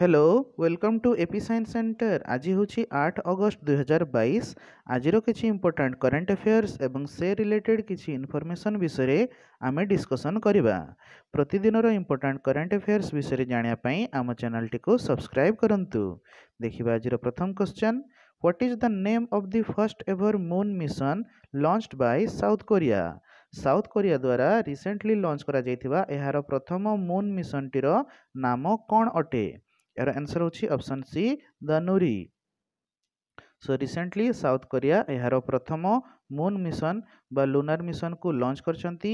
Hello welcome to ଏପିସାଇନ୍ସ centre ଆଜି ହେଉଛି ଆଠ ଅଗଷ୍ଟ ଦୁଇହଜାର ବାଇଶ ଆଜିର କିଛି ଇମ୍ପୋର୍ଟାଣ୍ଟ କରେଣ୍ଟ ଆଫେୟାର୍ସ ଏବଂ ସେ ରିଲେଟେଡ଼ କିଛି ଇନଫର୍ମେସନ୍ ବିଷୟରେ ଆମେ ଡିସ୍କସନ୍ କରିବା ପ୍ରତିଦିନର ଇମ୍ପୋର୍ଟାଣ୍ଟ କରେଣ୍ଟ ଆଫେୟାର୍ସ ବିଷୟରେ ଜାଣିବା ପାଇଁ ଆମ ଚ୍ୟାନେଲଟିକୁ ସବସ୍କ୍ରାଇବ୍ କରନ୍ତୁ ଦେଖିବା ଆଜିର ପ୍ରଥମ question what is the name of the first ever moon mission launched by South Korea South Korea ଦ୍ୱାରା ରିସେଣ୍ଟଲି ଲଞ୍ଚ କରାଯାଇଥିବା ଏହାର ପ୍ରଥମ ମୁନ୍ ମିଶନଟିର ନାମ କ'ଣ ଅଟେ ଏହାର ଆନ୍ସର୍ ହେଉଛି option C Danuri so recently South Korea ଏହାର ପ୍ରଥମ ମୁନ୍ ମିଶନ୍ ବା ଲୁନାର ମିଶନକୁ ଲଞ୍ଚ କରିଛନ୍ତି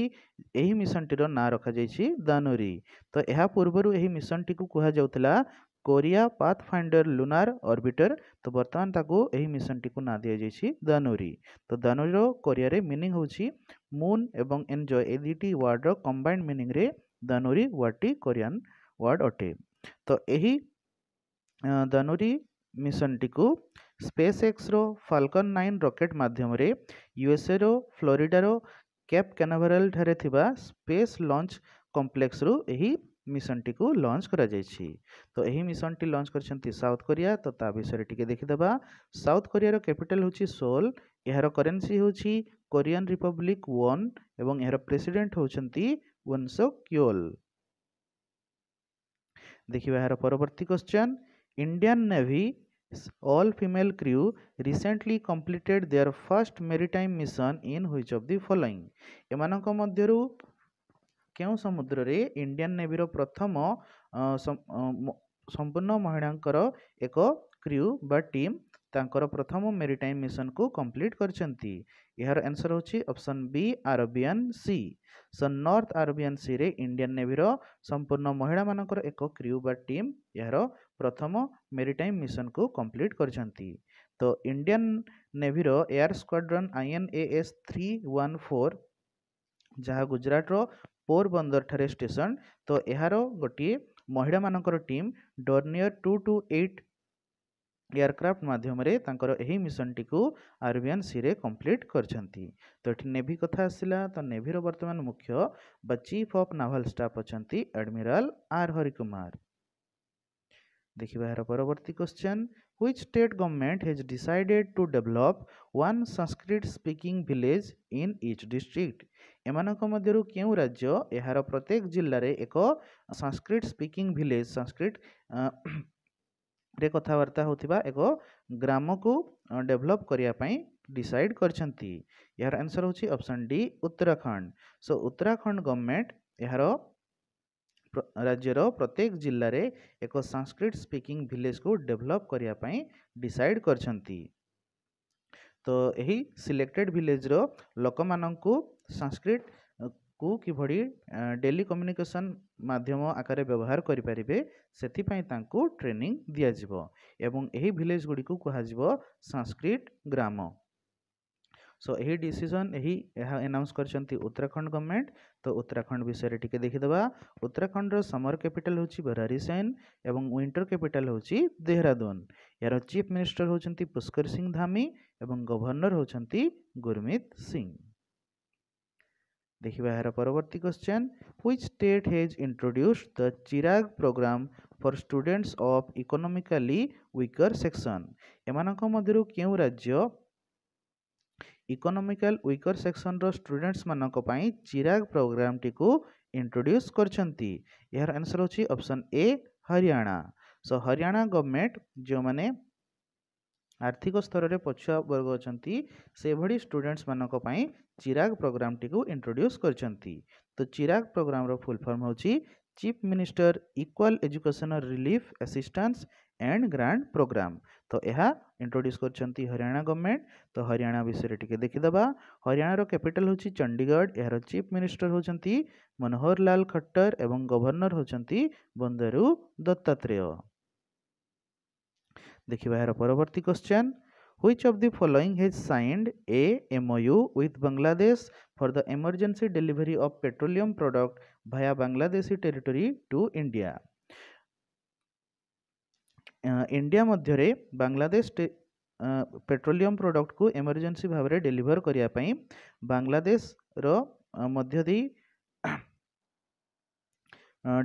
ଏହି ମିଶନଟିର ନାଁ ରଖାଯାଇଛି ଧନୁରି ତ ଏହା ପୂର୍ବରୁ ଏହି ମିଶନଟିକୁ କୁହାଯାଉଥିଲା କୋରିଆ ପାଥ୍ ଫାଇଣ୍ଡର ଲୁନାର ଅର୍ବିଟର ତ ବର୍ତ୍ତମାନ ତାକୁ ଏହି ମିଶନଟିକୁ ନାଁ ଦିଆଯାଇଛି ଧନୁରି ତ ଧନୁରିର କୋରିଆରେ ମିନିଂ ହେଉଛି ମୁନ୍ ଏବଂ ଏନ୍ଜୟ ଏ ଦୁଇଟି ୱାର୍ଡ଼ର କମ୍ବାଇଣ୍ଡ ମିନିଂରେ ଧନୁରି ୱାର୍ଡ଼ଟି କୋରିଆନ୍ ୱାର୍ଡ଼ ଅଟେ ତ ଏହି ଧନୁରୀ ମିଶନଟିକୁ ସ୍ପେସ୍ ଏକ୍ସର ଫାଲକନ୍ ନାଇନ୍ ରକେଟ୍ ମାଧ୍ୟମରେ ୟୁଏସ୍ଏର ଫ୍ଲୋରିଡ଼ାର କେପ୍ କାନାଭେରାଲ୍ ଠାରେ ଥିବା ସ୍ପେସ୍ ଲଞ୍ଚ କମ୍ପ୍ଲେକ୍ସରୁ ଏହି ମିଶନଟିକୁ ଲଞ୍ଚ କରାଯାଇଛି ତ ଏହି ମିଶନଟି ଲଞ୍ଚ କରିଛନ୍ତି ସାଉଥ କୋରିଆ ତ ତା ବିଷୟରେ ଟିକେ ଦେଖିଦେବା ସାଉଥ କୋରିଆର କ୍ୟାପିଟାଲ୍ ହେଉଛି ସୋଲ୍ ଏହାର କରେନ୍ସି ହେଉଛି କୋରିଆନ୍ ରିପବ୍ଲିକ୍ ୱନ୍ ଏବଂ ଏହାର ପ୍ରେସିଡେଣ୍ଟ ହେଉଛନ୍ତି ୱନ୍ସୋ କ୍ୟୋଲ୍ ଦେଖିବା ଏହାର ପରବର୍ତ୍ତୀ question Indian Navy all female crew recently completed their first maritime mission in which of the following क्यों समुद्र रे इंडियन नेवीर प्रथम संपूर्ण महिला एक क्र्यू बा टीम तर प्रथम मेरीटाइम मिशन को कंप्लीट कर यार answer option B Arabian Sea so north Arabian Sea रे इंडियन नेवीर संपूर्ण महिला मानक एक क्र्यू बा टीम यार ପ୍ରଥମ ମେରିଟାଇମ୍ ମିଶନକୁ କମ୍ପ୍ଲିଟ୍ କରିଛନ୍ତି ତ ଇଣ୍ଡିଆନ୍ ନେଭିର air squadron INAS three one four ଯାହା ଗୁଜରାଟର ପୋରବନ୍ଦରଠାରେ ଷ୍ଟେସନ୍ ତ ଏହାର ଗୋଟିଏ ମହିଳାମାନଙ୍କର team Dornier two two eight aircraft ମାଧ୍ୟମରେ ତାଙ୍କର ଏହି ମିଶନଟିକୁ ଆରବିଆନ୍ ସିରେ କମ୍ପ୍ଲିଟ୍ କରିଛନ୍ତି ତ ଏଠି ନେଭି କଥା ଆସିଲା ତ ନେଭିର ବର୍ତ୍ତମାନ ମୁଖ୍ୟ ବା ଚିଫ୍ ଅଫ୍ ନାଭାଲ୍ ଷ୍ଟାଫ୍ ଅଛନ୍ତି ଆଡ଼ମିରାଲ୍ ଆର୍ ହରିକୁମାର ଦେଖିବା ଏହାର ପରବର୍ତ୍ତୀ question which state government has decided to develop one Sanskrit speaking village in each district ଏମାନଙ୍କ ମଧ୍ୟରୁ କେଉଁ ରାଜ୍ୟ ଏହାର ପ୍ରତ୍ୟେକ ଜିଲ୍ଲାରେ ଏକ ସଂସ୍କ୍ରିଟ ସ୍ପିକିଂ ଭିଲେଜ୍ ସଂସ୍କ୍ରିଟ ରେ କଥାବାର୍ତ୍ତା ହେଉଥିବା ଏକ ଗ୍ରାମକୁ ଡେଭଲପ୍ କରିବା ପାଇଁ ଡିସାଇଡ୍ କରିଛନ୍ତି ଏହାର ଆନ୍ସର୍ ହେଉଛି option D Uttarakhand so Uttarakhand government ଏହାର ରାଜ୍ୟର ପ୍ରତ୍ୟେକ ଜିଲ୍ଲାରେ ଏକ ସାଂସ୍କ୍ରିଟ ସ୍ପିକିଂ ଭିଲେଜକୁ ଡେଭଲପ୍ କରିବା ପାଇଁ ଡିସାଇଡ଼୍ କରିଛନ୍ତି ତ ଏହି ସିଲେକ୍ଟେଡ଼ ଭିଲେଜର ଲୋକମାନଙ୍କୁ ସାଂସ୍କ୍ରିଟ କୁ କିଭଳି ଡେଲି କମ୍ୟୁନିକେସନ୍ ମାଧ୍ୟମ ଆକାରରେ ବ୍ୟବହାର କରିପାରିବେ ସେଥିପାଇଁ ତାଙ୍କୁ ଟ୍ରେନିଂ ଦିଆଯିବ ଏବଂ ଏହି ଭିଲେଜ୍ ଗୁଡ଼ିକୁ କୁହାଯିବ ସାଂସ୍କ୍ରିଟ ଗ୍ରାମ ସୋ ଏହି ଡିସିସନ୍ ଏହି ଏହା ଆନାଉନ୍ସ କରିଛନ୍ତି ଉତ୍ତରାଖଣ୍ଡ ଗଭର୍ଣ୍ଣମେଣ୍ଟ ତ ଉତ୍ତରାଖଣ୍ଡ ବିଷୟରେ ଟିକେ ଦେଖିଦେବା ଉତ୍ତରାଖଣ୍ଡର ସମର କ୍ୟାପିଟାଲ୍ ହେଉଛି ବରାରିସେନ ଏବଂ ୱିଣ୍ଟର କ୍ୟାପିଟାଲ୍ ହେଉଛି ଦେହରାଦୁନ ଏହାର ଚିଫ୍ ମିନିଷ୍ଟର ହେଉଛନ୍ତି ପୁଷ୍କର ସିଂ ଧାମୀ ଏବଂ ଗଭର୍ଣ୍ଣର ହେଉଛନ୍ତି ଗୁରମିତ ସିଂ देखा यार परवर्ती question which state has introduce the Chirag program for students of economically weaker section एम मध्य क्यों राज्य इकोनोमिकल विकर सेक्शन रुडेन्ट्स मानी चिराग प्रोग्राम टी इंट्रोड्यूस कर यार आंसर होची option A Haryana so Haryana government जो मैंने आर्थिक स्तर में पछुआ वर्ग अच्छा से भाई स्टूडेंट्स मानी चिराग प्रोग्राम टी इंट्रोड्यूस कर तो चिराग प्रोग्राम फुल फॉर्म हूँ chief minister equal education relief assistance and grant program तो यह इंट्रोड्यूस कर हरियाणा गवर्नमेंट तो हरियाणा विषय टी देखिद हरियाणार कैपिटल हूँ चंडीगढ़ यार चिफ मिनिस्टर होती मनोहर लाल खट्टर एवं गवर्नर होती बंदरू दत्तात्रेय देखा यार परवर्त question which of the following has signed a MoU with Bangladesh for the emergency delivery of petroleum product via Bangladeshi territory to India India ମଧ୍ୟରେ ବାଂଲାଦେଶ ପେଟ୍ରୋଲିୟମ୍ ପ୍ରଡ଼କ୍ଟକୁ ଏମର୍ଜେନ୍ସି ଭାବରେ ଡେଲିଭର୍ କରିବା ପାଇଁ ବାଂଲାଦେଶର ମଧ୍ୟ ଦେଇ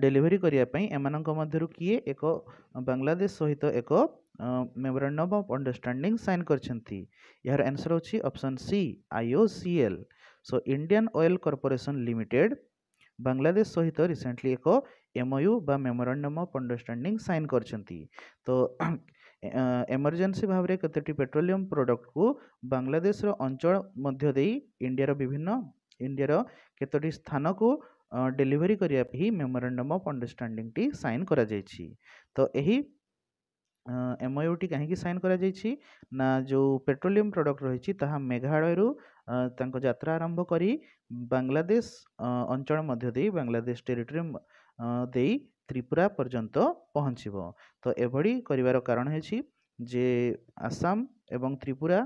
ଡେଲିଭରି କରିବା ପାଇଁ ଏମାନଙ୍କ ମଧ୍ୟରୁ କିଏ ଏକ ବାଂଲାଦେଶ ସହିତ ଏକ ମେମୋରାଣ୍ଡମ୍ ଅଫ୍ ଅଣ୍ଡରଷ୍ଟାଣ୍ଡିଂ ସାଇନ୍ କରିଛନ୍ତି ଏହାର ଆନ୍ସର୍ ହେଉଛି option C I O C L so Indian oil corporation limited Bangladesh ସହିତ ରିସେଣ୍ଟଲି ଏକ ଏମ୍ଓୟୁ ବା ମେମୋରାଣ୍ଡମ୍ ଅଫ୍ ଅଣ୍ଡରଷ୍ଟାଣ୍ଡିଂ ସାଇନ୍ କରିଛନ୍ତି ତ ଏମର୍ଜେନ୍ସି ଭାବରେ କେତୋଟି ପେଟ୍ରୋଲିୟମ୍ ପ୍ରଡ଼କ୍ଟକୁ ବାଂଲାଦେଶର ଅଞ୍ଚଳ ମଧ୍ୟ ଦେଇ ଇଣ୍ଡିଆର ବିଭିନ୍ନ ଇଣ୍ଡିଆର କେତୋଟି ସ୍ଥାନକୁ ଡେଲିଭରି କରିବା ପାଇଁ ମେମୋରାଣ୍ଡମ୍ ଅଫ୍ ଅଣ୍ଡରଷ୍ଟାଣ୍ଡିଂଟି ସାଇନ୍ କରାଯାଇଛି ତ ଏହି ଏମ୍ଓୟୁଟି କାହିଁକି ସାଇନ୍ କରାଯାଇଛି ନା ଯେଉଁ ପେଟ୍ରୋଲିୟମ୍ ପ୍ରଡ଼କ୍ଟ ରହିଛି ତାହା ମେଘାଳୟରୁ ତାଙ୍କ ଯାତ୍ରା ଆରମ୍ଭ କରି ବାଂଲାଦେଶ ଅଞ୍ଚଳ ମଧ୍ୟ ଦେଇ ବାଂଲାଦେଶ ଟେରିଟୋରି ଦେଇ ତ୍ରିପୁରା ପର୍ଯ୍ୟନ୍ତ ପହଞ୍ଚିବ ତ ଏଭଳି କରିବାର କାରଣ ହେଉଛି ଯେ ଆସାମ ଏବଂ ତ୍ରିପୁରା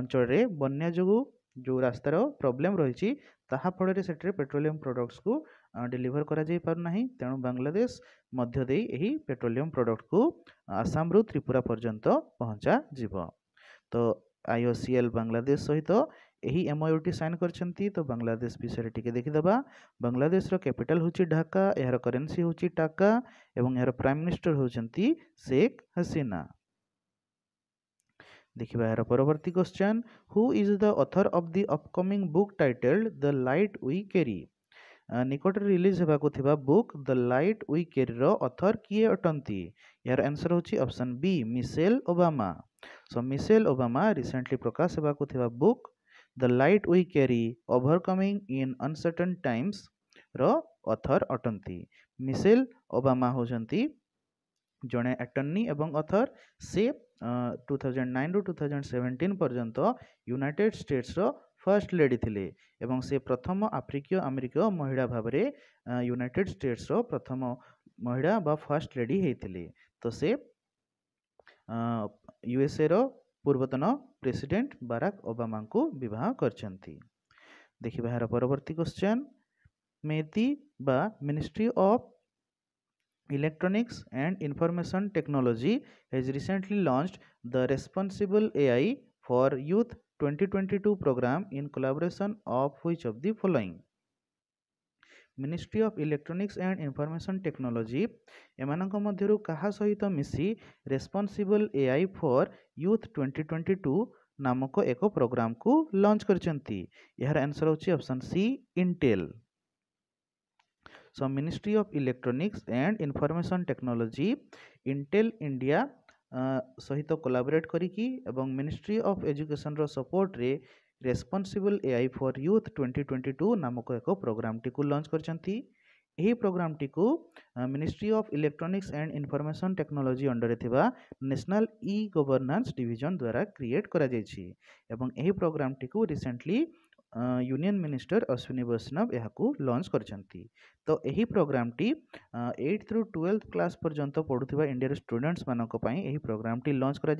ଅଞ୍ଚଳରେ ବନ୍ୟା ଯୋଗୁଁ ଯେଉଁ ରାସ୍ତାର ପ୍ରୋବ୍ଲେମ୍ ରହିଛି ତାହା ଫଳରେ ସେଥିରେ ପେଟ୍ରୋଲିୟମ୍ ପ୍ରଡ଼କ୍ଟସକୁ ଡେଲିଭର କରାଯାଇପାରୁନାହିଁ ତେଣୁ ବାଂଲାଦେଶ ମଧ୍ୟ ଦେଇ ଏହି ପେଟ୍ରୋଲିୟମ୍ ପ୍ରଡ଼କ୍ଟକୁ ଆସାମରୁ ତ୍ରିପୁରା ପର୍ଯ୍ୟନ୍ତ ପହଞ୍ଚାଯିବ ତ I O C L Bangladesh ସହିତ ଏହି ଏମ୍ଓୟୁଟି ସାଇନ୍ କରିଛନ୍ତି ତ ବାଂଲାଦେଶ ବିଷୟରେ ଟିକେ ଦେଖିଦେବା ବାଂଲାଦେଶର କ୍ୟାପିଟାଲ୍ ହେଉଛି ଢାକା ଏହାର କରେନ୍ସି ହେଉଛି ଟାକା ଏବଂ ଏହାର ପ୍ରାଇମ୍ ମିନିଷ୍ଟର ହେଉଛନ୍ତି ଶେଖ୍ ହସିନା ଦେଖିବା ଏହାର ପରବର୍ତ୍ତୀ question who is the author of the upcoming book titled the light we carry ନିକଟରେ ରିଲିଜ୍ ହେବାକୁ ଥିବା ବୁକ୍ ଦ ଲାଇଟ୍ ୱି କ୍ୟାରିର ଅଥର କିଏ ଅଟନ୍ତି ଏହାର ଆନ୍ସର୍ ହେଉଛି option B Michelle Obama so Michelle Obama recently ପ୍ରକାଶ ହେବାକୁ ଥିବା book the light we carry overcoming in uncertain ଟାଇମ୍ସର ଅଥର ଅଟନ୍ତି ମିସେଲ୍ ଓବାମା ହେଉଛନ୍ତି ଜଣେ ଆଟର୍ଣ୍ଣି ଏବଂ ଅଥର ସେ ଟୁ ଥାଉଜେଣ୍ଡ ନାଇନରୁ ଟୁ ଥାଉଜେଣ୍ଡ ସେଭେଣ୍ଟିନ୍ ପର୍ଯ୍ୟନ୍ତ ୟୁନାଇଟେଡ଼ ଷ୍ଟେଟ୍ସର फर्स्ट लेडी थे से प्रथम आफ्रिक आमेरिक महिला भाव यूनाइटेड स्टेट्स प्रथम महिला बा फर्स्ट लेडी होते तो से यूएसए पूर्वतन प्रेसिडेंट बाराक ओबामा को बहुत कर देखिए यार परवर्त क्वेश्चन मेदी बा ministry of electronics and information technology has recently launched the responsible AI for youth 2022 program in collaboration of which of the following ministry of electronics and information technology ଏମାନଙ୍କ ମଧ୍ୟରୁ କାହା ସହିତ ମିଶି responsible A I for youth twenty twenty two ନାମକ ଏକ ପ୍ରୋଗ୍ରାମକୁ launch କରିଛନ୍ତି ଏହାର ଆନ୍ସର୍ ହେଉଛି option C Intel so ministry of electronics and information technology intel india সহিত কোলাবোরেট কৰি কি এবং মিনিস্ট্ৰি অফ এডুকেশনৰ সাপোর্টৰে ৰেস্পনচিবল এআই ফর যুথ 2022 নামৰক একো প্ৰগ্ৰামটিকো লঞ্চ কৰচান্তি এই প্ৰগ্ৰামটিকো ministry of electronics and information technology under থিবা ন্যাশনাল ই-গভৰ্ণেন্স ডিভিজন দ্বাৰা ক্ৰিয়েট কৰা হৈছে এবং এই প্ৰগ্ৰামটিকো recently union minister Ashwini Vaishnaw यह लंच कर तो यही प्रोग्राम टी एट रू ट्वेल्थ क्लास पर्यटन पढ़ुवा इंडिया स्टूडेंट्स मानी प्रोग्राम टी लंच कर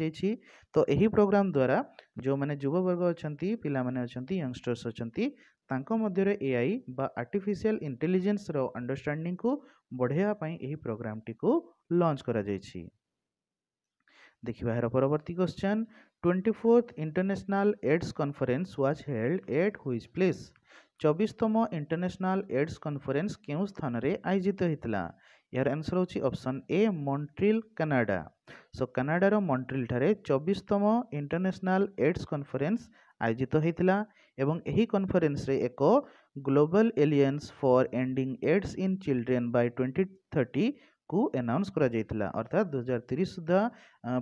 तो यही प्रोग्राम द्वारा जो मैंने युववर्ग अच्छा पिलाने यंगस्टर्स अच्छा मध्य ए आई बा आर्टिफिशियाल इंटेलीजेन्स रंडरस्टाणिंग को बढ़ावाई प्रोग्राम टी लंच कर देखा यार परवर्त question 24th International AIDS Conference was held at which place? চবিশতম ইন্টারন্যাশনাল ଏଡ୍ସ କନଫରେନ୍ସ କେଉଁ ସ୍ଥାନରେ ଆୟୋଜିତ ହୋଇଥିଲା ଏହାର ଆନ୍ସର ହେଉଛି option A Montreal Canada so କାନାଡ଼ାର ମଣ୍ଟ୍ରିଲ୍ ଠାରେ ଚବିଶତମ ଇଣ୍ଟରନ୍ୟାସନାଲ୍ ଏଡ୍ସ କନଫରେନ୍ସ ଆୟୋଜିତ ହୋଇଥିଲା ଏବଂ ଏହି କନଫରେନ୍ସରେ ଏକ global alliance for ending AIDS in children by twenty thirty କୁ ଆନାଉନ୍ସ କରାଯାଇଥିଲା ଅର୍ଥାତ୍ ଦୁଇହଜାର ତିରିଶ ସୁଦ୍ଧା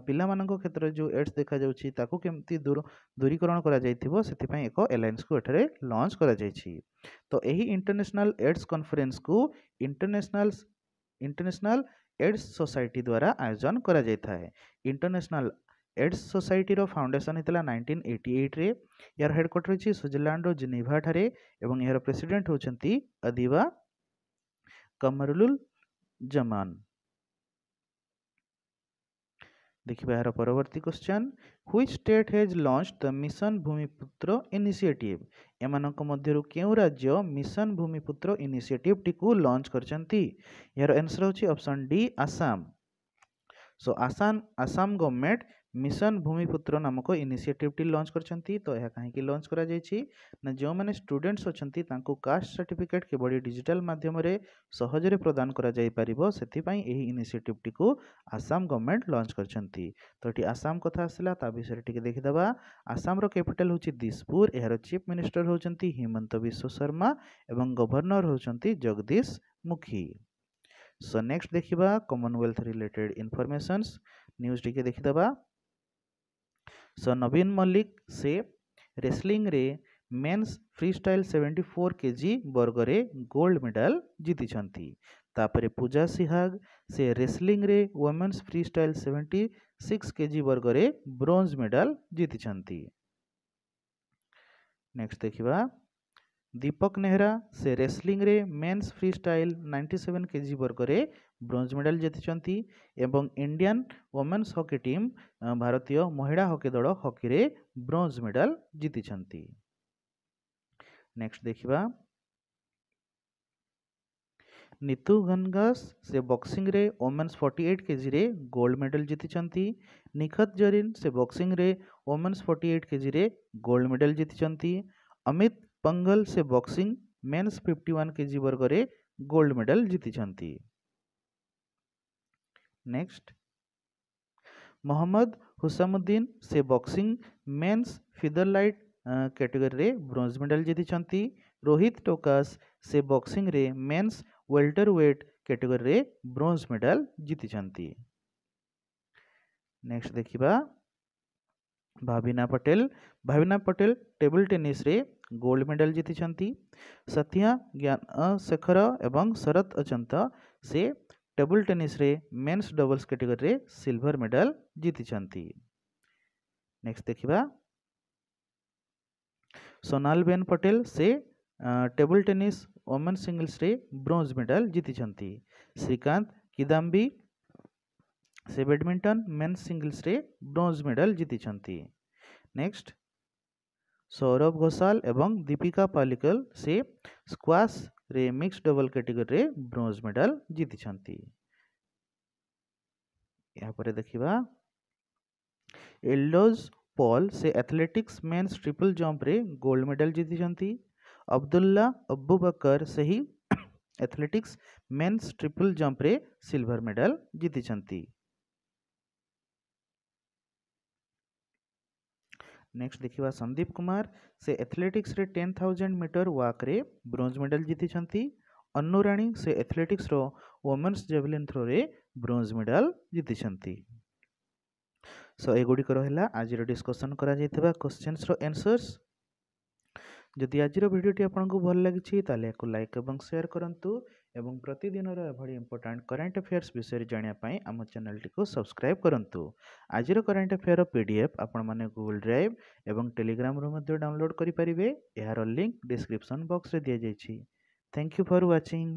ପିଲାମାନଙ୍କ କ୍ଷେତ୍ରରେ ଯେଉଁ ଏଡ୍ସ ଦେଖାଯାଉଛି ତାକୁ କେମିତି ଦୂର ଦୂରୀକରଣ କରାଯାଇଥିବ ସେଥିପାଇଁ ଏକ ଆଲାଏନ୍ସକୁ ଏଠାରେ ଲଞ୍ଚ କରାଯାଇଛି ତ ଏହି ଇଣ୍ଟରନ୍ୟାସନାଲ୍ ଏଡ୍ସ କନଫରେନ୍ସକୁ ଇଣ୍ଟରନ୍ୟାସନାଲ୍ ଇଣ୍ଟରନ୍ୟାସନାଲ୍ ଏଡ୍ସ ସୋସାଇଟି ଦ୍ୱାରା ଆୟୋଜନ କରାଯାଇଥାଏ ଇଣ୍ଟରନ୍ୟାସନାଲ୍ ଏଡ୍ସ ସୋସାଇଟିର ଫାଉଣ୍ଡେସନ୍ ହେଇଥିଲା ନାଇଣ୍ଟିନ୍ ଏଇଟି ଏଇଟ୍ରେ ଏହାର ହେଡ଼କ୍ୱାର୍ଟର ହେଉଛି ସୁଇଜରଲ୍ୟାଣ୍ଡର ଜିନିଭାଠାରେ ଏବଂ ଏହାର ପ୍ରେସିଡେଣ୍ଟ ହେଉଛନ୍ତି ଅଦିବା କମରୁଲୁଲ जमान देखिए ଏହାର ପରବର୍ତ୍ତୀ question which state has launch the mission Bhumiputra initiative ଏମାନଙ୍କ ମଧ୍ୟରୁ କେଉଁ ରାଜ୍ୟ ମିଶନ ଭୂମିପୁତ୍ର ଇନିସିଏଟିଭ୍ଟିକୁ ଲଞ୍ଚ କରିଛନ୍ତି ଏହାର ଆନ୍ସର୍ ହେଉଛି option D Assam so Assam Assam government mission Bhumiputra नामक टी लंच कर तो यह कहीं लंच कर जो मैंने स्टूडेन्ट्स अच्छा कास्ट सर्टिफिकेट किभ डिजिटाल मध्यम सहजरे प्रदान करपाई यही टी को आसाम गवर्नमेंट लंच कर तो ये आसाम कथ आसला ता विषय टी देखीद आसाम कैपिटाल हूँ दिसपुर यार चिफ मिनिस्टर होती हिमंत विश्व शर्मा और गवर्णर होती जगदीश मुखी सो नेक्स्ट देखा कमनवेल्थ रिलेटेड इनफर्मेसन न्यूज टिके देखीद सर नवीन मल्लिक से रेसलिंग रे men's freestyle seventy four K G वर्ग में गोल्ड मेडल जीति पूजा सिहाग से रेसलिंग रे women's freestyle seventy six K G वर्ग में ब्रोज मेडाल जीति नेक्स्ट देखा दीपक नेहरा से रेसलिंग रे men's freestyle ninety seven K G वर्गर ब्रोज मेडल जीति इंडियान इंडियन वोमेन्स हॉकी टीम भारतीय महिला हकी दल हकी रे ब्रोज मेडल जीति नेक्स्ट देखा नीतु घनगस से बॉक्सिंग रे वोमेन्स 48 एट के जि गोल्ड मेडल जीति निखत जरीन से बॉक्सिंग रे वोमेन्स 48 एट के जि गोल्ड मेडल जीति अमित पंगल से boxing mains 51 one K G वर्ग गोल्ड मेडल जीति नेक्स्ट मोहम्मद हुसामुद्दीन से boxing men's feather light category bronze medal जीति रोहित टोकास से boxing men's welterweight category bronze medal जीति नेक्स्ट देखा भाविना पटेल भाविना पटेल टेबल टेनिस रे गोल्ड मेडल जीति सत्या ज्ञान शेखर एवं शरत अचंत से टेबुल टेनिस रे मेन्स डबल्स कैटेगरी रे सिल्वर मेडल जीति नेक्स्ट देखा सोनाल बेन पटेल से टेबुल टेनिस ओमेन सिंगल्स रे ब्रोंज मेडल जीति श्रीकांत किदाम्बी से बैडमिंटन मेन्स सिंगल्स रे ब्रोंज मेडल जीति नेक्स्ट सौरभ घोषाल एवं दीपिका पालिकल से स्क्वाश रे mix double category bronze medal जीति यापर देखा एल्डोज पॉल से एथलेटिक्स मेन्स ट्रिपल जंप्रे गोल्ड मेडल जीति अब्दुल्ला अब्बू बकर से ही एथलेटिक्स मेन्स ट्रिपल जंप्रे सिल्वर मेडल जीति ନେକ୍ସଟ ଦେଖିବା ସନ୍ଦୀପ କୁମାର ସେ ଏଥଲେଟିକ୍ସରେ ଟେନ୍ ଥାଉଜେଣ୍ଡ ମିଟର ୱାକ୍ରେ ବ୍ରୋଞ୍ଜ ମେଡ଼ାଲ ଜିତିଛନ୍ତି ଅନୁ ରାଣୀ ସେ ଏଥଲେଟିକ୍ସର ୱମେନ୍ସ ଜେଭଲିନ୍ ଥ୍ରୋରେ ବ୍ରୋଞ୍ଜ ମେଡ଼ାଲ ଜିତିଛନ୍ତି ସୋ ଏଗୁଡ଼ିକ ରହିଲା ଆଜିର ଡିସ୍କସନ୍ କରାଯାଇଥିବା କୋଶ୍ଚିନ୍ସର ଏନ୍ସର୍ସ ଯଦି ଆଜିର ଭିଡ଼ିଓଟି ଆପଣଙ୍କୁ ଭଲ ଲାଗିଛି ତାହେଲେ ଏହାକୁ ଲାଇକ୍ ଏବଂ ସେୟାର କରନ୍ତୁ ଏବଂ ପ୍ରତିଦିନର ଏଭଳି ଇମ୍ପୋର୍ଟାଣ୍ଟ କରେଣ୍ଟ ଆଫେୟାର୍ସ ବିଷୟରେ ଜାଣିବା ପାଇଁ ଆମ ଚ୍ୟାନେଲଟିକୁ ସବସ୍କ୍ରାଇବ୍ କରନ୍ତୁ ଆଜିର କରେଣ୍ଟ ଆଫେୟାର୍ର ପି ଡି ଏଫ୍ ଆପଣମାନେ ଗୁଗୁଲ୍ ଡ୍ରାଇଭ୍ ଏବଂ ଟେଲିଗ୍ରାମରୁ ମଧ୍ୟ ଡାଉନଲୋଡ଼୍ କରିପାରିବେ ଏହାର ଲିଙ୍କ୍ ଡିସ୍କ୍ରିପ୍ସନ୍ ବକ୍ସରେ ଦିଆଯାଇଛି ଥ୍ୟାଙ୍କ ୟୁ ଫର୍ ୱାଚିଂ